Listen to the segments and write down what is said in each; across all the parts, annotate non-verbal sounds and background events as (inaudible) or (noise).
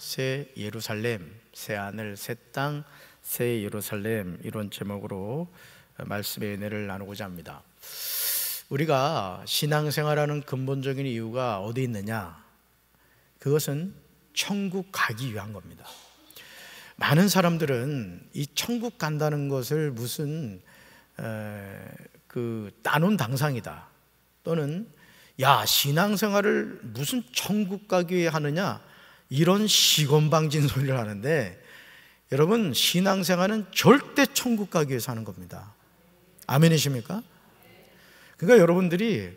새 예루살렘, 새 하늘, 새 땅, 새 예루살렘 이런 제목으로 말씀의 은혜를 나누고자 합니다. 우리가 신앙생활하는 근본적인 이유가 어디 있느냐? 그것은 천국 가기 위한 겁니다. 많은 사람들은 이 천국 간다는 것을 무슨 에, 그 따놓은 당상이다 또는 야 신앙생활을 무슨 천국 가기 하느냐 이런 시건방진 소리를 하는데 여러분 신앙생활은 절대 천국 가기 위해서 하는 겁니다. 아멘이십니까? 그러니까 여러분들이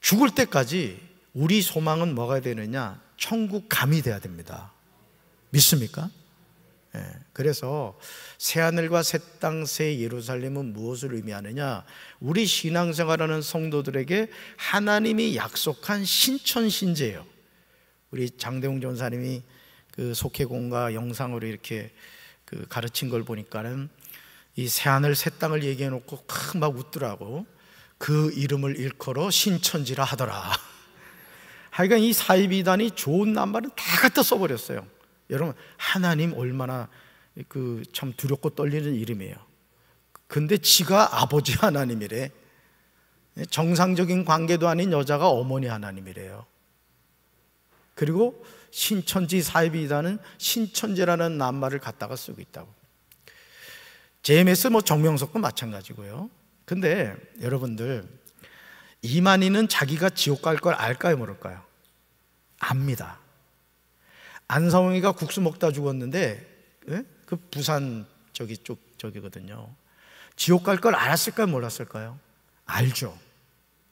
죽을 때까지 우리 소망은 뭐가 되느냐? 천국 감이 돼야 됩니다. 믿습니까? 예, 그래서 새하늘과 새 땅, 새 예루살렘은 무엇을 의미하느냐? 우리 신앙생활하는 성도들에게 하나님이 약속한 신천신제예요. 우리 장대웅 전사님이 그 속해공과 영상으로 이렇게 그 가르친 걸 보니까는 이 새하늘 새 땅을 얘기해 놓고 막 웃더라고 그 이름을 일컬어 신천지라 하더라 (laughs) 하여간 이 사이비단이 좋은 낱말은 다 갖다 써버렸어요 여러분 하나님 얼마나 그 참 두렵고 떨리는 이름이에요 근데 지가 아버지 하나님이래 예, 정상적인 관계도 아닌 여자가 어머니 하나님이래요 그리고 신천지 사이비라는 신천지라는 낱말을 갖다가 쓰고 있다고. JMS 뭐 정명석도 마찬가지고요. 근데 여러분들 이만희는 자기가 지옥 갈 걸 알까요 모를까요? 압니다. 안성웅이가 국수 먹다 죽었는데 예? 그 부산 저기 쪽 저기거든요. 지옥 갈 걸 알았을까요 몰랐을까요? 알죠.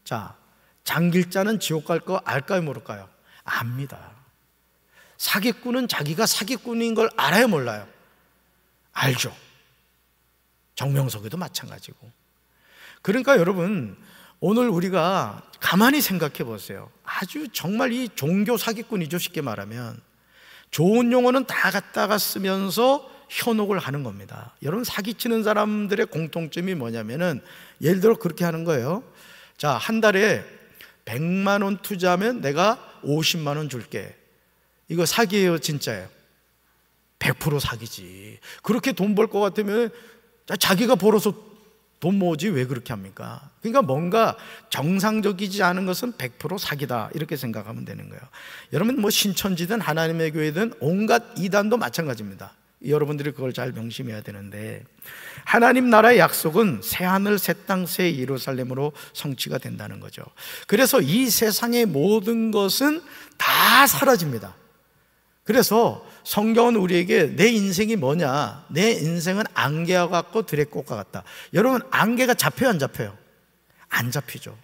자 장길자는 지옥 갈거 알까요 모를까요? 압니다. 사기꾼은 자기가 사기꾼인 걸 알아요, 몰라요? 알죠. 정명석에도 마찬가지고. 그러니까 여러분, 오늘 우리가 가만히 생각해 보세요. 아주 정말 이 종교 사기꾼이죠, 쉽게 말하면. 좋은 용어는 다 갖다가 쓰면서 현혹을 하는 겁니다. 여러분, 사기치는 사람들의 공통점이 뭐냐면은, 예를 들어 그렇게 하는 거예요. 자, 한 달에 100만 원 투자하면 내가 50만 원 줄게. 이거 사기예요, 진짜예요? 100% 사기지. 그렇게 돈 벌 것 같으면 자기가 벌어서 돈 모으지 왜 그렇게 합니까? 그러니까 뭔가 정상적이지 않은 것은 100% 사기다. 이렇게 생각하면 되는 거예요. 여러분 뭐 신천지든 하나님의 교회든 온갖 이단도 마찬가지입니다. 여러분들이 그걸 잘 명심해야 되는데 하나님 나라의 약속은 새하늘 새땅 새 예루살렘으로 성취가 된다는 거죠. 그래서 이 세상의 모든 것은 다 사라집니다. 그래서 성경은 우리에게 내 인생이 뭐냐? 내 인생은 안개와 같고 드레꽃과 같다. 여러분 안개가 잡혀요, 안 잡혀요? 안 잡히죠.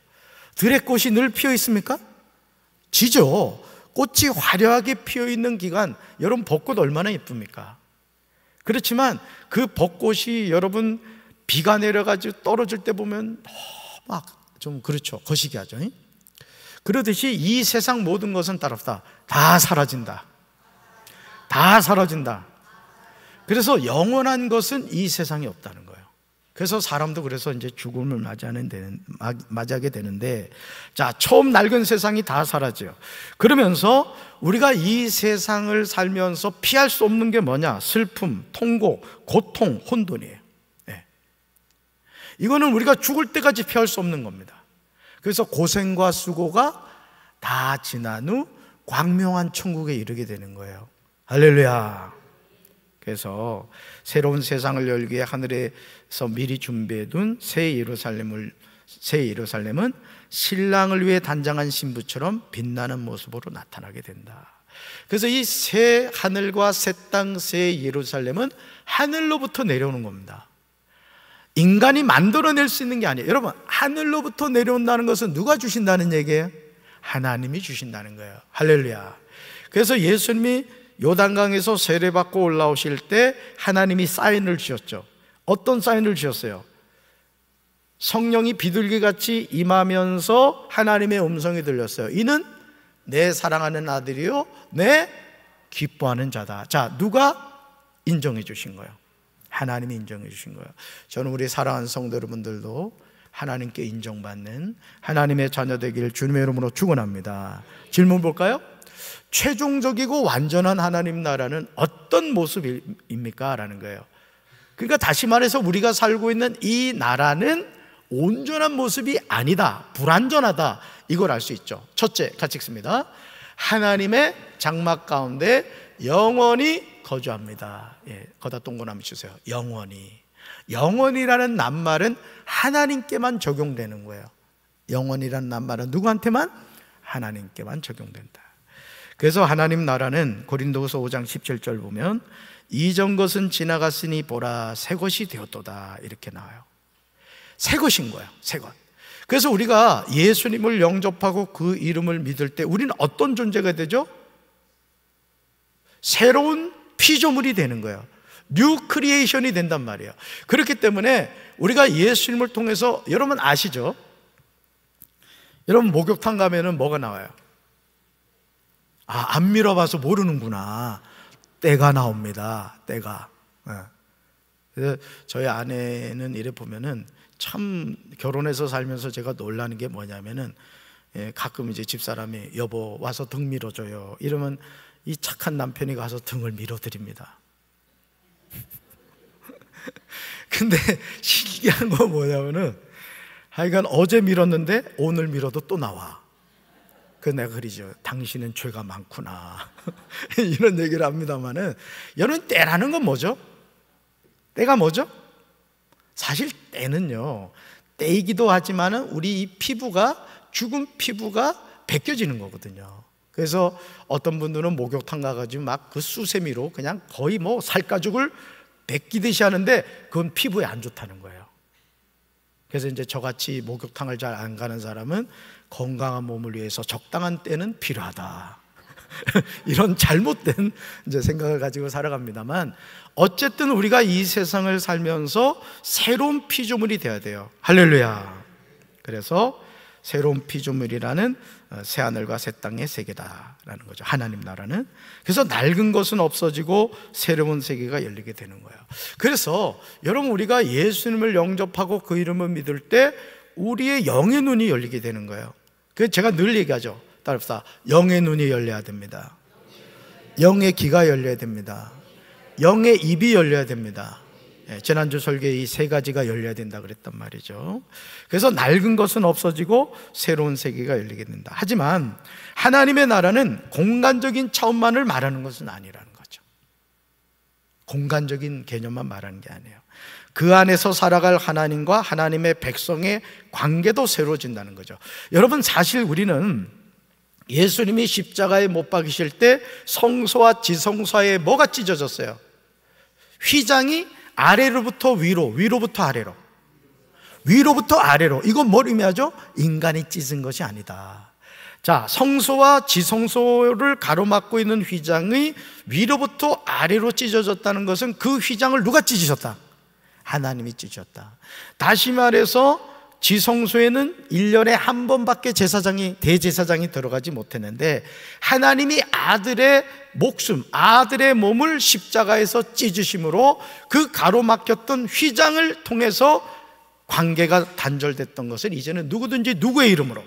드레꽃이 늘 피어 있습니까? 지죠. 꽃이 화려하게 피어 있는 기간 여러분 벚꽃 얼마나 예쁩니까? 그렇지만 그 벚꽃이 여러분 비가 내려가지고 떨어질 때 보면 막 좀 그렇죠. 거시기 하죠. 그러듯이 이 세상 모든 것은 따롭다. 다 사라진다. 다 사라진다. 그래서 영원한 것은 이 세상에 없다는 거예요. 그래서 사람도 그래서 이제 죽음을 맞이하는 되는, 맞이하게 되는데, 자, 처음 낡은 세상이 다 사라져요. 그러면서 우리가 이 세상을 살면서 피할 수 없는 게 뭐냐? 슬픔, 통곡, 고통, 혼돈이에요. 네. 이거는 우리가 죽을 때까지 피할 수 없는 겁니다. 그래서 고생과 수고가 다 지난 후 광명한 천국에 이르게 되는 거예요. 할렐루야. 그래서 새로운 세상을 열기 에 하늘에서 미리 준비해 둔 새 예루살렘을 새 예루살렘은 신랑을 위해 단장한 신부처럼 빛나는 모습으로 나타나게 된다. 그래서 이 새 하늘과 새 땅, 새 예루살렘은 하늘로부터 내려오는 겁니다. 인간이 만들어낼 수 있는 게 아니에요. 여러분, 하늘로부터 내려온다는 것은 누가 주신다는 얘기예요? 하나님이 주신다는 거예요. 할렐루야. 그래서 예수님이 요단강에서 세례받고 올라오실 때 하나님이 사인을 주셨죠. 어떤 사인을 주셨어요? 성령이 비둘기 같이 임하면서 하나님의 음성이 들렸어요. 이는 내 사랑하는 아들이요, 내 기뻐하는 자다. 자, 누가 인정해 주신 거예요? 하나님이 인정해 주신 거예요. 저는 우리 사랑하는 성도 여러분들도 하나님께 인정받는 하나님의 자녀 되기를 주님의 이름으로 축원합니다. 질문 볼까요? 최종적이고 완전한 하나님 나라는 어떤 모습입니까? 라는 거예요. 그러니까 다시 말해서 우리가 살고 있는 이 나라는 온전한 모습이 아니다. 불완전하다. 이걸 알 수 있죠. 첫째, 같이 읽습니다. 하나님의 장막 가운데 영원히 거주합니다. 예, 거다 동그라미 주세요. 영원히. 영원이라는 낱말은 하나님께만 적용되는 거예요. 영원이라는 낱말은 누구한테만? 하나님께만 적용된다. 그래서 하나님 나라는 고린도후서 5장 17절 보면 이전 것은 지나갔으니 보라 새 것이 되었도다 이렇게 나와요. 새 것인 거예요. 새 것. 그래서 우리가 예수님을 영접하고 그 이름을 믿을 때 우리는 어떤 존재가 되죠? 새로운 피조물이 되는 거예요. 뉴 크리에이션이 된단 말이에요. 그렇기 때문에 우리가 예수님을 통해서 여러분 아시죠? 여러분 목욕탕 가면은 뭐가 나와요? 아, 안 밀어봐서 모르는구나. 때가 나옵니다. 때가. 예. 그래서 저희 아내는 이래 보면은 참 결혼해서 살면서 제가 놀라는 게 뭐냐면은 예, 가끔 이제 집사람이 여보 와서 등 밀어줘요. 이러면 이 착한 남편이 가서 등을 밀어드립니다. (laughs) 근데 신기한 거 뭐냐면은 하여간 어제 밀었는데 오늘 밀어도 또 나와. 그 내가 그러죠. 당신은 죄가 많구나. (laughs) 이런 얘기를 합니다만은 여러분 때라는 건 뭐죠? 때가 뭐죠? 사실 때는요. 때이기도 하지만은 우리 이 피부가 죽은 피부가 벗겨지는 거거든요. 그래서 어떤 분들은 목욕탕 가가지고 막 그 수세미로 그냥 거의 뭐 살가죽을 벗기듯이 하는데 그건 피부에 안 좋다는 거예요. 그래서 이제 저같이 목욕탕을 잘 안 가는 사람은 건강한 몸을 위해서 적당한 때는 필요하다. (laughs) 이런 잘못된 이제 생각을 가지고 살아갑니다만 어쨌든 우리가 이 세상을 살면서 새로운 피조물이 되어야 돼요. 할렐루야. 그래서 새로운 피조물이라는 어, 새 하늘과 새 땅의 세계다라는 거죠. 하나님 나라는. 그래서 낡은 것은 없어지고 새로운 세계가 열리게 되는 거예요. 그래서 여러분 우리가 예수님을 영접하고 그 이름을 믿을 때 우리의 영의 눈이 열리게 되는 거예요. 그 제가 늘 얘기하죠. 따릅시 영의 눈이 열려야 됩니다. 영의 귀가 열려야 됩니다. 영의 입이 열려야 됩니다. 예, 지난주 설계 이세 가지가 열려야 된다 그랬단 말이죠. 그래서 낡은 것은 없어지고 새로운 세계가 열리게 된다. 하지만 하나님의 나라는 공간적인 차원만을 말하는 것은 아니라는 거죠. 공간적인 개념만 말하는 게 아니에요. 그 안에서 살아갈 하나님과 하나님의 백성의 관계도 새로워진다는 거죠. 여러분, 사실 우리는 예수님이 십자가에 못 박이실 때 성소와 지성소에 뭐가 찢어졌어요? 휘장이 아래로부터 위로, 위로부터 아래로. 위로부터 아래로. 이건 뭘 의미하죠? 인간이 찢은 것이 아니다. 자, 성소와 지성소를 가로막고 있는 휘장의 위로부터 아래로 찢어졌다는 것은 그 휘장을 누가 찢으셨다? 하나님이 찢었다. 다시 말해서 지성소에는 1년에 한 번밖에 제사장이, 대제사장이 들어가지 못했는데 하나님이 아들의 목숨, 아들의 몸을 십자가에서 찢으심으로 그 가로막혔던 휘장을 통해서 관계가 단절됐던 것을 이제는 누구든지 누구의 이름으로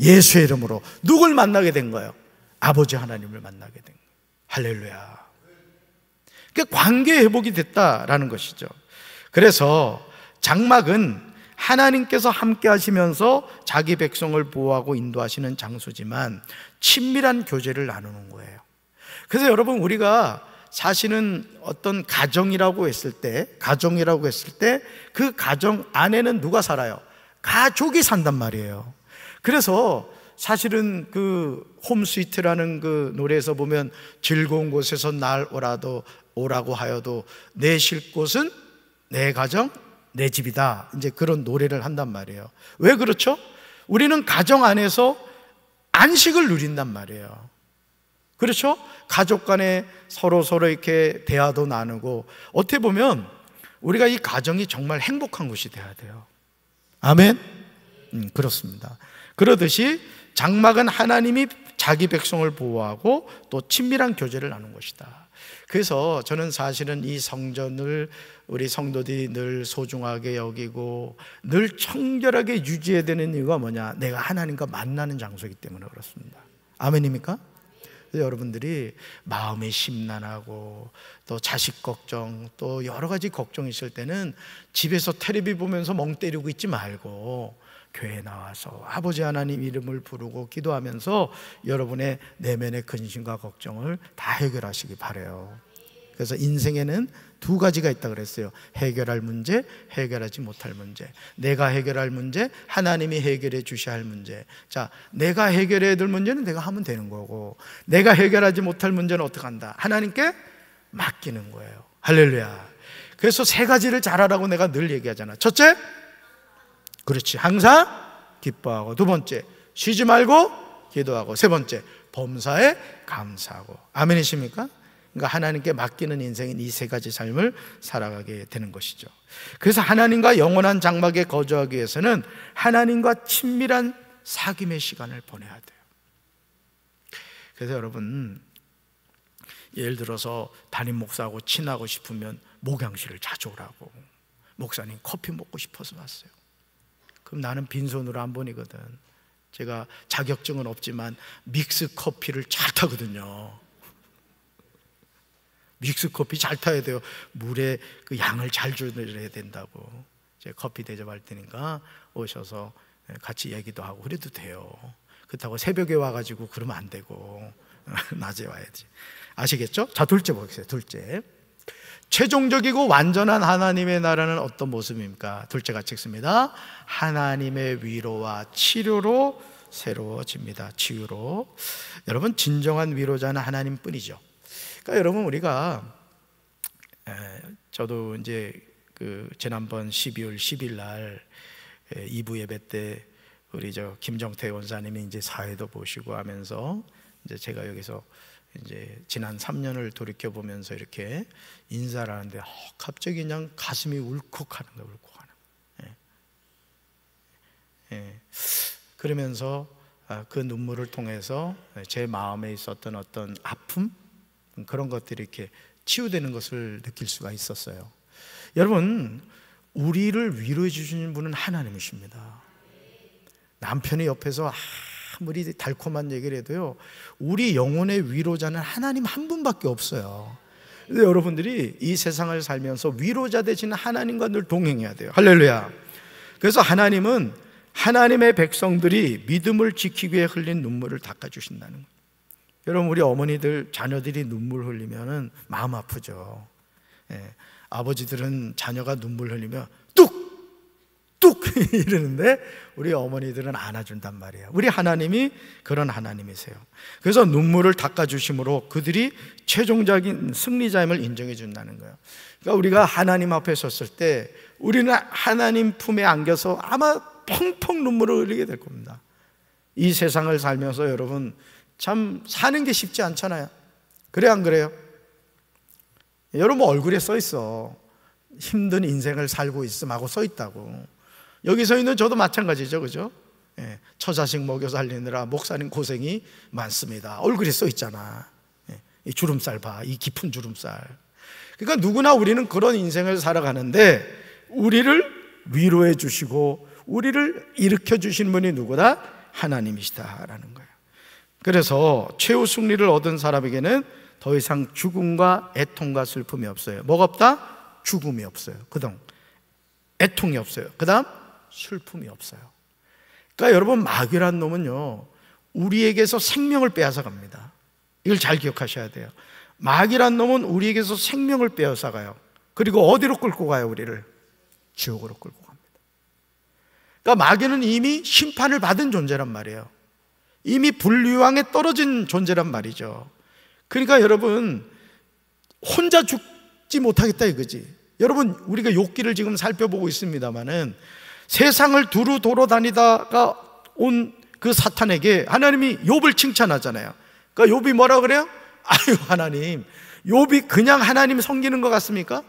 예수의 이름으로 누굴 만나게 된 거예요? 아버지 하나님을 만나게 된 거예요. 할렐루야. 그 그러니까 관계 회복이 됐다라는 것이죠. 그래서 장막은 하나님께서 함께 하시면서 자기 백성을 보호하고 인도하시는 장소지만 친밀한 교제를 나누는 거예요. 그래서 여러분 우리가 사실은 어떤 가정이라고 했을 때 가정이라고 했을 때 그 가정 안에는 누가 살아요? 가족이 산단 말이에요. 그래서 사실은 그 홈스위트라는 그 노래에서 보면 즐거운 곳에서 날 오라도 오라고 하여도 내쉴 곳은 내 가정, 내 집이다. 이제 그런 노래를 한단 말이에요. 왜 그렇죠? 우리는 가정 안에서 안식을 누린단 말이에요. 그렇죠? 가족 간에 서로 서로 이렇게 대화도 나누고 어떻게 보면 우리가 이 가정이 정말 행복한 곳이 돼야 돼요. 아멘. 음, 그렇습니다. 그러듯이 장막은 하나님이 자기 백성을 보호하고 또 친밀한 교제를 나눈 것이다. 그래서 저는 사실은 이 성전을 우리 성도들이 늘 소중하게 여기고 늘 청결하게 유지해야 되는 이유가 뭐냐? 내가 하나님과 만나는 장소이기 때문에 그렇습니다. 아멘입니까? 여러분들이 마음이 심란하고 또 자식 걱정 또 여러 가지 걱정 이 있을 때는 집에서 테레비 보면서 멍 때리고 있지 말고 교회에 나와서 아버지 하나님 이름을 부르고 기도하면서 여러분의 내면의 근심과 걱정을 다 해결하시기 바래요. 그래서 인생에는 두 가지가 있다 그랬어요. 해결할 문제, 해결하지 못할 문제. 내가 해결할 문제, 하나님이 해결해 주셔야 할 문제. 자, 내가 해결해야 될 문제는 내가 하면 되는 거고, 내가 해결하지 못할 문제는 어떻게 한다? 하나님께 맡기는 거예요. 할렐루야. 그래서 세 가지를 잘하라고 내가 늘 얘기하잖아. 첫째, 그렇지. 항상 기뻐하고. 두 번째, 쉬지 말고 기도하고. 세 번째, 범사에 감사하고. 아멘이십니까? 그러니까 하나님께 맡기는 인생인 이 세 가지 삶을 살아가게 되는 것이죠. 그래서 하나님과 영원한 장막에 거주하기 위해서는 하나님과 친밀한 사귐의 시간을 보내야 돼요. 그래서 여러분, 예를 들어서 담임 목사하고 친하고 싶으면 목양실을 자주 오라고. 목사님 커피 먹고 싶어서 왔어요. 그럼 나는 빈손으로 안 보내거든. 제가 자격증은 없지만 믹스 커피를 잘 타거든요. 믹스 커피 잘 타야 돼요. 물에 그 양을 잘 조절해야 된다고. 제 커피 대접할 때니까 오셔서 같이 얘기도 하고 그래도 돼요. 그렇다고 새벽에 와가지고 그러면 안 되고 (laughs) 낮에 와야지. 아시겠죠? 자, 둘째 보겠습니다. 둘째. 최종적이고 완전한 하나님의 나라는 어떤 모습입니까? 둘째 같이 읽습니다. 하나님의 위로와 치료로 새로워집니다. 치유로. 여러분, 진정한 위로자는 하나님 뿐이죠. 그러니까 여러분, 우리가, 에, 저도 이제 그 지난번 12월 10일 날 2부 예배 때 우리 저 김정태 원사님이 이제 사회도 보시고 하면서 이제 제가 여기서 이제 지난 3년을 돌이켜 보면서 이렇게 인사를 하는데 어, 갑자기 그냥 가슴이 울컥하는 거예요. 울컥하는. 예. 예. 그러면서 아, 그 눈물을 통해서 제 마음에 있었던 어떤 아픔 그런 것들이 이렇게 치유되는 것을 느낄 수가 있었어요. 여러분, 우리를 위로해 주시는 분은 하나님이십니다. 남편이 옆에서 아, 아무리 달콤한 얘기를 해도요, 우리 영혼의 위로자는 하나님 한 분밖에 없어요. 근데 여러분들이 이 세상을 살면서 위로자 되시는 하나님과 늘 동행해야 돼요. 할렐루야. 그래서 하나님은 하나님의 백성들이 믿음을 지키기 위해 흘린 눈물을 닦아주신다는 거예요. 여러분, 우리 어머니들, 자녀들이 눈물 흘리면 마음 아프죠. 예. 아버지들은 자녀가 눈물 흘리면 뚝 (laughs) 이러는데 우리 어머니들은 안아준단 말이에요. 우리 하나님이 그런 하나님이세요. 그래서 눈물을 닦아주심으로 그들이 최종적인 승리자임을 인정해 준다는 거예요. 그러니까 우리가 하나님 앞에 섰을 때 우리는 하나님 품에 안겨서 아마 펑펑 눈물을 흘리게 될 겁니다. 이 세상을 살면서 여러분 참 사는 게 쉽지 않잖아요. 그래 안 그래요? 여러분 얼굴에 써 있어. 힘든 인생을 살고 있음하고 써 있다고. 여기 서 있는 저도 마찬가지죠. 그죠? 예, 처자식 먹여 살리느라 목사님 고생이 많습니다. 얼굴에 써 있잖아. 예, 이 주름살 봐. 이 깊은 주름살. 그러니까 누구나 우리는 그런 인생을 살아가는데 우리를 위로해 주시고 우리를 일으켜 주신 분이 누구다? 하나님이시다라는 거예요. 그래서 최후 승리를 얻은 사람에게는 더 이상 죽음과 애통과 슬픔이 없어요. 뭐가 없다? 죽음이 없어요. 그동 애통이 없어요. 그다음 슬픔이 없어요. 그러니까 여러분 마귀란 놈은요. 우리에게서 생명을 빼앗아 갑니다. 이걸 잘 기억하셔야 돼요. 마귀란 놈은 우리에게서 생명을 빼앗아 가요. 그리고 어디로 끌고 가요, 우리를? 지옥으로 끌고 갑니다. 그러니까 마귀는 이미 심판을 받은 존재란 말이에요. 이미 분류왕에 떨어진 존재란 말이죠. 그러니까 여러분 혼자 죽지 못하겠다 이거지. 여러분 우리가 욕기를 지금 살펴보고 있습니다만은 세상을 두루 돌아다니다가 온 그 사탄에게 하나님이 욥을 칭찬하잖아요. 그러니까 욥이 뭐라 그래요? 아유 하나님, 욥이 그냥 하나님 섬기는 것 같습니까?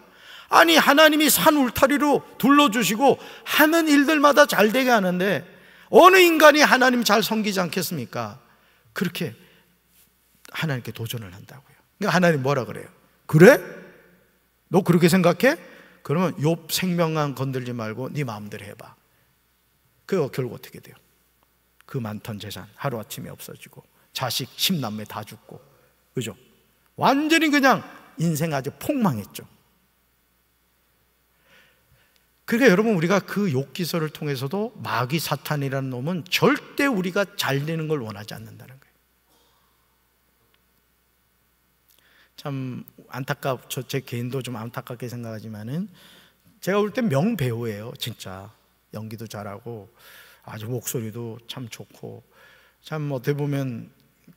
아니 하나님이 산 울타리로 둘러주시고 하는 일들마다 잘 되게 하는데 어느 인간이 하나님 잘 섬기지 않겠습니까? 그렇게 하나님께 도전을 한다고요. 그러니까 하나님 뭐라 그래요? 그래? 너 그렇게 생각해? 그러면 욥 생명만 건들지 말고 네 마음대로 해봐. 그 결국 어떻게 돼요? 그 많던 재산 하루아침에 없어지고 자식 십남매 다 죽고 그죠? 완전히 그냥 인생 아주 폭망했죠. 그러니까 여러분 우리가 그 욕기서를 통해서도 마귀 사탄이라는 놈은 절대 우리가 잘 되는 걸 원하지 않는다는 참 안타깝 저제 개인도 좀 안타깝게 생각하지만은 제가 볼때 명배우예요 진짜 연기도 잘하고 아주 목소리도 참 좋고 참 어떻게 보면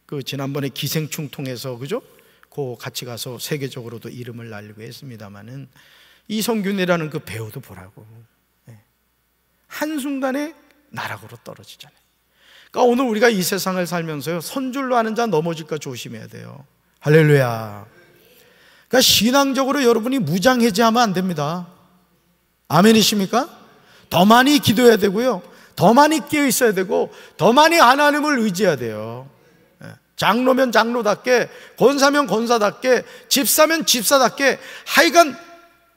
그 지난번에 기생충 통해서 그죠? 그 같이 가서 세계적으로도 이름을 날리고 했습니다마는 이성균이라는 그 배우도 보라고 예. 한순간에 나락으로 떨어지잖아요 그러니까 오늘 우리가 이 세상을 살면서요 선줄로 하는 자 넘어질까 조심해야 돼요 할렐루야 그러니까 신앙적으로 여러분이 무장해제하면 안 됩니다. 아멘이십니까? 더 많이 기도해야 되고요. 더 많이 깨어 있어야 되고, 더 많이 하나님을 의지해야 돼요. 예. 장로면 장로답게, 권사면 권사답게, 집사면 집사답게, 하여간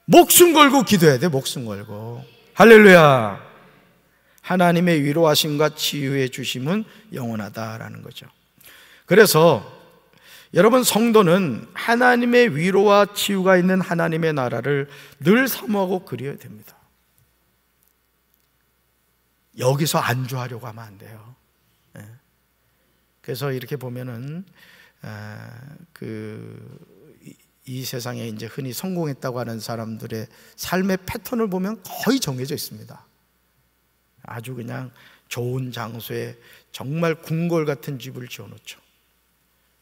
목숨 걸고 기도해야 돼, 목숨 걸고. 할렐루야. 하나님의 위로하심과 치유해 주심은 영원하다라는 거죠. 그래서 여러분 성도는 하나님의 위로와 치유가 있는 하나님의 나라를 늘 사모하고 그려야 됩니다. 여기서 안주하려고 하면 안 돼요. 예. 그래서 이렇게 보면은 아, 그이 세상에 이제 흔히 성공했다고 하는 사람들의 삶의 패턴을 보면 거의 정해져 있습니다. 아주 그냥 좋은 장소에 정말 궁궐 같은 집을 지어놓죠.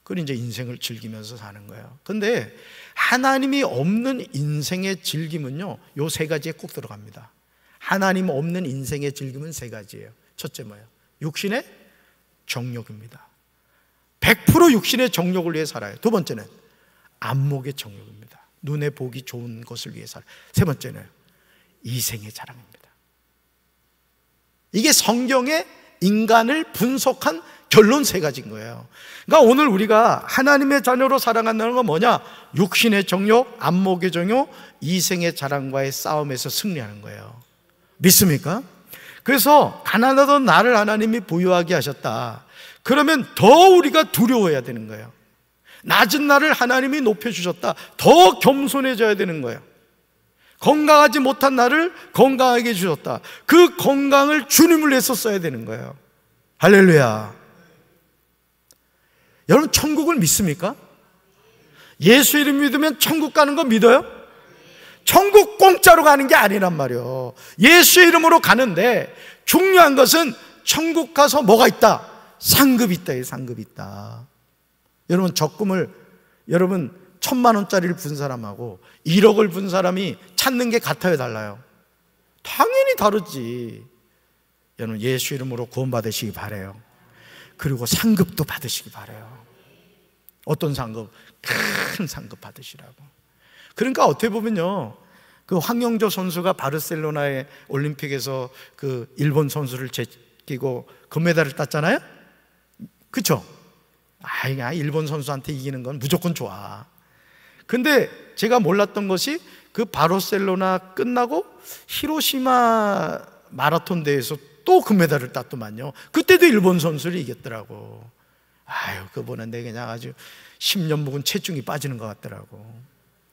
그걸 이제 인생을 즐기면서 사는 거예요. 근데 하나님이 없는 인생의 즐김은요, 요 세 가지에 꼭 들어갑니다. 하나님 없는 인생의 즐김은 세 가지예요. 첫째 뭐예요? 육신의 정욕입니다. 100% 육신의 정욕을 위해 살아요. 두 번째는 안목의 정욕입니다. 눈에 보기 좋은 것을 위해 살아요. 세 번째는 이생의 자랑입니다. 이게 성경의 인간을 분석한 결론 세 가지인 거예요. 그러니까 오늘 우리가 하나님의 자녀로 살아간다는 건 뭐냐? 육신의 정욕, 안목의 정욕, 이생의 자랑과의 싸움에서 승리하는 거예요. 믿습니까? 그래서 가난하던 나를 하나님이 부유하게 하셨다. 그러면 더 우리가 두려워해야 되는 거예요. 낮은 나를 하나님이 높여주셨다. 더 겸손해져야 되는 거예요. 건강하지 못한 나를 건강하게 주셨다. 그 건강을 주님을 위해서 써야 되는 거예요. 할렐루야. 여러분 천국을 믿습니까? 예수 이름 믿으면 천국 가는 거 믿어요? 천국 공짜로 가는 게 아니란 말이요. 예수 이름으로 가는데 중요한 것은 천국 가서 뭐가 있다? 상급 있다, 상급 있다. 여러분 적금을 여러분 천만 원짜리를 분 사람하고 1억을 분 사람이 찾는 게 같아요, 달라요? 당연히 다르지. 여러분 예수 이름으로 구원받으시기 바래요. 그리고 상급도 받으시기 바래요. 어떤 상급? 큰 상급 받으시라고. 그러니까 어떻게 보면요. 그 황영조 선수가 바르셀로나의 올림픽에서 그 일본 선수를 제끼고 금메달을 땄잖아요? 그쵸? 아, 야, 일본 선수한테 이기는 건 무조건 좋아. 근데 제가 몰랐던 것이 그 바르셀로나 끝나고 히로시마 마라톤 대회에서 또 금메달을 땄더만요. 그때도 일본 선수를 이겼더라고. 아유, 그거 보는데 그냥 아주 10년 묵은 체중이 빠지는 것 같더라고.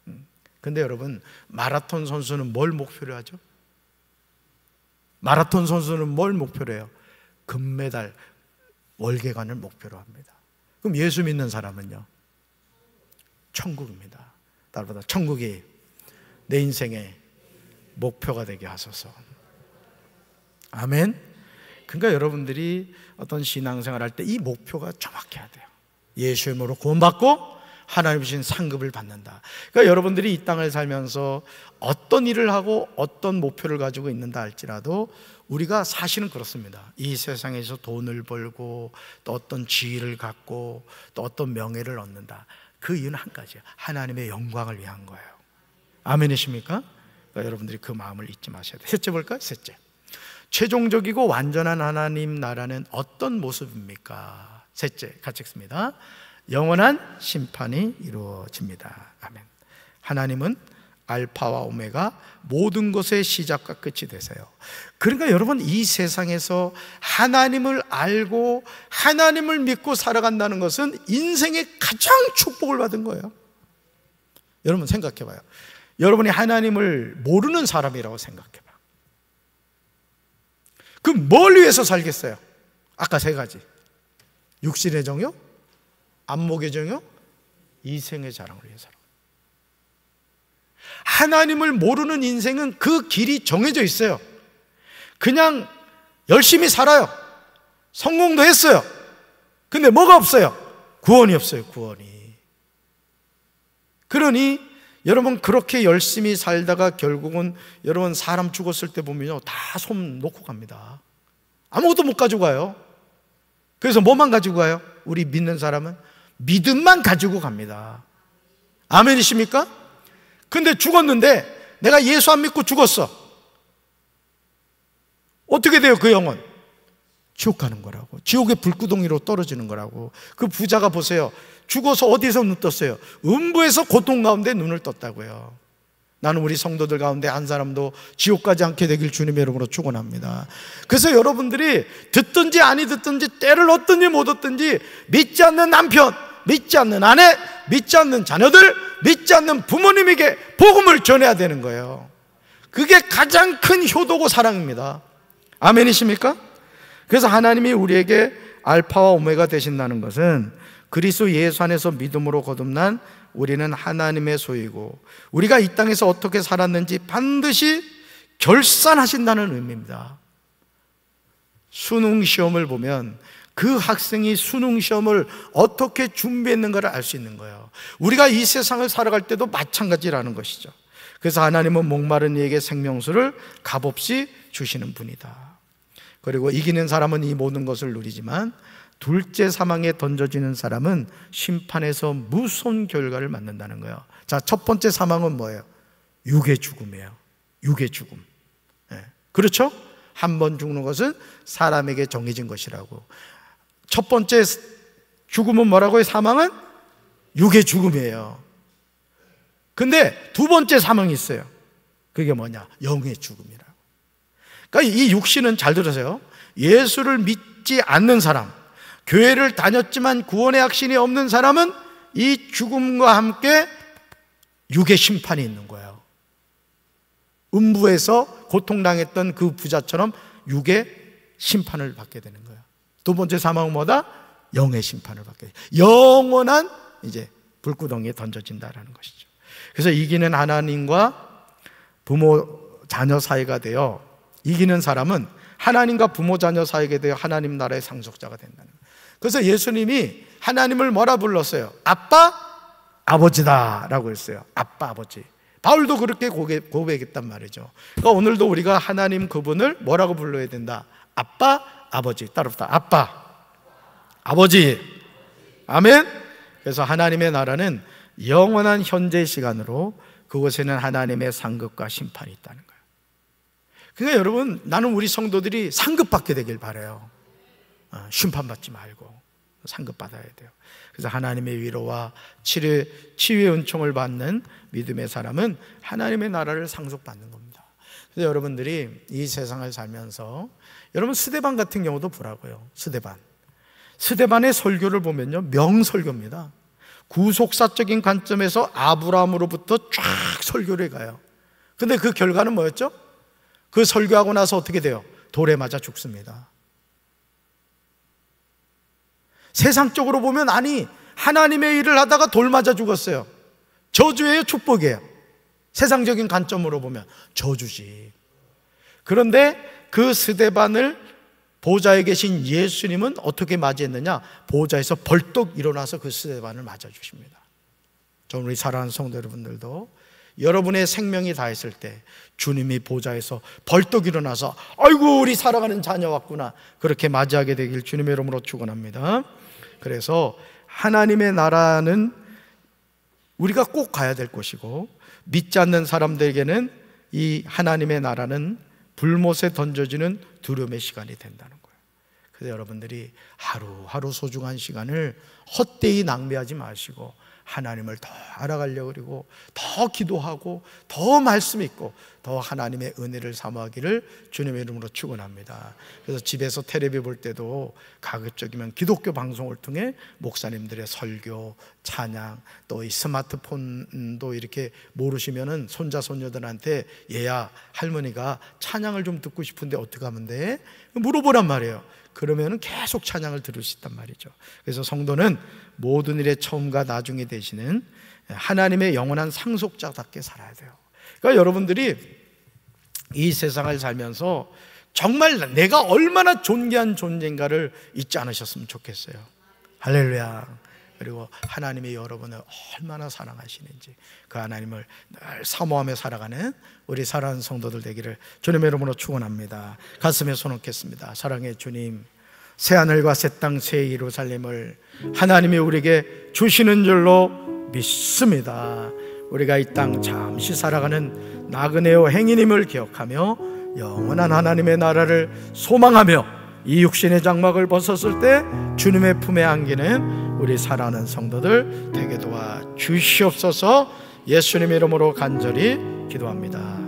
음. 근데 여러분, 마라톤 선수는 뭘 목표로 하죠? 마라톤 선수는 뭘 목표로 해요? 금메달, 월계관을 목표로 합니다. 그럼 예수 믿는 사람은요? 천국입니다. 따라다 천국이 내 인생의 목표가 되게 하소서. 아멘. 그러니까 여러분들이 어떤 신앙생활 할 때 이 목표가 정확해야 돼요. 예수의 몸으로 구원받고 하나님 주신 상급을 받는다. 그러니까 여러분들이 이 땅을 살면서 어떤 일을 하고 어떤 목표를 가지고 있는다 할지라도 우리가 사실은 그렇습니다. 이 세상에서 돈을 벌고 또 어떤 지위를 갖고 또 어떤 명예를 얻는다. 그 이유는 한 가지예요. 하나님의 영광을 위한 거예요. 아멘이십니까? 그러니까 여러분들이 그 마음을 잊지 마셔야 돼요. 셋째 볼까요? 셋째. 최종적이고 완전한 하나님 나라는 어떤 모습입니까? 셋째, 같이 읽습니다. 영원한 심판이 이루어집니다. 아멘. 하나님은 알파와 오메가 모든 것의 시작과 끝이 되세요. 그러니까 여러분 이 세상에서 하나님을 알고 하나님을 믿고 살아간다는 것은 인생의 가장 축복을 받은 거예요. 여러분 생각해 봐요. 여러분이 하나님을 모르는 사람이라고 생각해 그럼 뭘 위해서 살겠어요? 아까 세 가지. 육신의 정욕, 안목의 정욕, 이생의 자랑을 위해 서 하나님을 모르는 인생은 그 길이 정해져 있어요. 그냥 열심히 살아요. 성공도 했어요. 근데 뭐가 없어요? 구원이 없어요, 구원이. 그러니 여러분 그렇게 열심히 살다가 결국은 여러분 사람 죽었을 때 보면요 다손 놓고 갑니다 아무것도 못가지 가요 그래서 뭐만 가지고 가요? 우리 믿는 사람은 믿음만 가지고 갑니다 아멘이십니까? 근데 죽었는데 내가 예수 안 믿고 죽었어 어떻게 돼요 그 영혼? 지옥 가는 거라고 지옥의 불구덩이로 떨어지는 거라고 그 부자가 보세요 죽어서 어디서 눈 떴어요? 음부에서 고통 가운데 눈을 떴다고요. 나는 우리 성도들 가운데 한 사람도 지옥 가지 않게 되길 주님의 이름으로 축원합니다. 그래서 여러분들이 듣든지 아니 듣든지 때를 얻든지 못 얻든지 믿지 않는 남편, 믿지 않는 아내, 믿지 않는 자녀들, 믿지 않는 부모님에게 복음을 전해야 되는 거예요. 그게 가장 큰 효도고 사랑입니다. 아멘이십니까? 그래서 하나님이 우리에게 알파와 오메가 되신다는 것은 그리스도 예수 안에서 믿음으로 거듭난 우리는 하나님의 소유고 우리가 이 땅에서 어떻게 살았는지 반드시 결산하신다는 의미입니다. 수능 시험을 보면 그 학생이 수능 시험을 어떻게 준비했는가를 알 수 있는 거예요. 우리가 이 세상을 살아갈 때도 마찬가지라는 것이죠. 그래서 하나님은 목마른 이에게 생명수를 값없이 주시는 분이다. 그리고 이기는 사람은 이 모든 것을 누리지만 둘째 사망에 던져지는 사람은 심판에서 무서운 결과를 맞는다는 거예요. 자, 첫 번째 사망은 뭐예요? 육의 죽음이에요. 육의 죽음. 네. 그렇죠? 한 번 죽는 것은 사람에게 정해진 것이라고. 첫 번째 죽음은 뭐라고요? 사망은 육의 죽음이에요. 근데 두 번째 사망이 있어요. 그게 뭐냐? 영의 죽음이라고. 그러니까 이 육신은 잘 들으세요. 예수를 믿지 않는 사람, 교회를 다녔지만 구원의 확신이 없는 사람은 이 죽음과 함께 육의 심판이 있는 거예요. 음부에서 고통당했던 그 부자처럼 육의 심판을 받게 되는 거예요. 두 번째 사망은 뭐다? 영의 심판을 받게 영원한 이제 불구덩이에 던져진다라는 것이죠. 그래서 이기는 하나님과 부모 자녀 사이가 되어 이기는 사람은 하나님과 부모 자녀 사이에 되어 하나님 나라의 상속자가 된다는 거예요. 그래서 예수님이 하나님을 뭐라 불렀어요? 아빠, 아버지다 라고 했어요. 아빠, 아버지. 바울도 그렇게 고백했단 말이죠. 그러니까 오늘도 우리가 하나님 그분을 뭐라고 불러야 된다? 아빠, 아버지. 따로부터 아빠, 아버지. 아멘. 그래서 하나님의 나라는 영원한 현재 시간으로 그곳에는 하나님의 상급과 심판이 있다는 거예요. 그러니까 여러분, 나는 우리 성도들이 상급받게 되길 바라요. 어, 심판받지 말고. 상급받아야 돼요. 그래서 하나님의 위로와 치료, 치유의 은총을 받는 믿음의 사람은 하나님의 나라를 상속받는 겁니다. 그래서 여러분들이 이 세상을 살면서 여러분 스데반 같은 경우도 보라고요. 스데반. 스데반의 설교를 보면요. 명설교입니다. 구속사적인 관점에서 아브라함으로부터 쫙 설교를 가요. 근데 그 결과는 뭐였죠? 그 설교하고 나서 어떻게 돼요? 돌에 맞아 죽습니다. 세상적으로 보면 아니 하나님의 일을 하다가 돌 맞아 죽었어요. 저주예요, 축복이에요. 세상적인 관점으로 보면 저주지. 그런데 그 스데반을 보좌에 계신 예수님은 어떻게 맞이했느냐? 보좌에서 벌떡 일어나서 그 스데반을 맞아 주십니다. 저 우리 사랑하는 성도 여러분들도 여러분의 생명이 다했을 때 주님이 보좌에서 벌떡 일어나서 아이고 우리 사랑하는 자녀 왔구나 그렇게 맞이하게 되길 주님의 이름으로 축원합니다. 그래서 하나님의 나라는 우리가 꼭 가야 될 곳이고 믿지 않는 사람들에게는 이 하나님의 나라는 불못에 던져지는 두려움의 시간이 된다는 거예요. 그래서 여러분들이 하루하루 소중한 시간을 헛되이 낭비하지 마시고 하나님을 더 알아가려고 그리고 더 기도하고 더 말씀 있고 더 하나님의 은혜를 사모하기를 주님의 이름으로 축원합니다. 그래서 집에서 테레비 볼 때도 가급적이면 기독교 방송을 통해 목사님들의 설교, 찬양, 또 이 스마트폰도 이렇게 모르시면은 손자 손녀들한테 얘야 할머니가 찬양을 좀 듣고 싶은데 어떻게 하면 돼? 물어보란 말이에요. 그러면은 계속 찬양을 들을 수 있단 말이죠. 그래서 성도는 모든 일의 처음과 나중에 되시는 하나님의 영원한 상속자답게 살아야 돼요. 그러니까 여러분들이 이 세상을 살면서 정말 내가 얼마나 존귀한 존재인가를 잊지 않으셨으면 좋겠어요. 할렐루야. 그리고 하나님이 여러분을 얼마나 사랑하시는지 그 하나님을 늘 사모하며 살아가는 우리 사랑하는 성도들 되기를 주님의 이름으로 축원합니다. 가슴에 손 얹겠습니다. 사랑의 주님, 새 하늘과 새 땅새 예루살렘을 하나님이 우리에게 주시는 줄로 믿습니다. 우리가 이 땅 잠시 살아가는 나그네요 행인임을 기억하며 영원한 하나님의 나라를 소망하며 이 육신의 장막을 벗었을 때 주님의 품에 안기는 우리 사랑하는 성도들 되게 도와 주시옵소서 예수님 이름으로 간절히 기도합니다.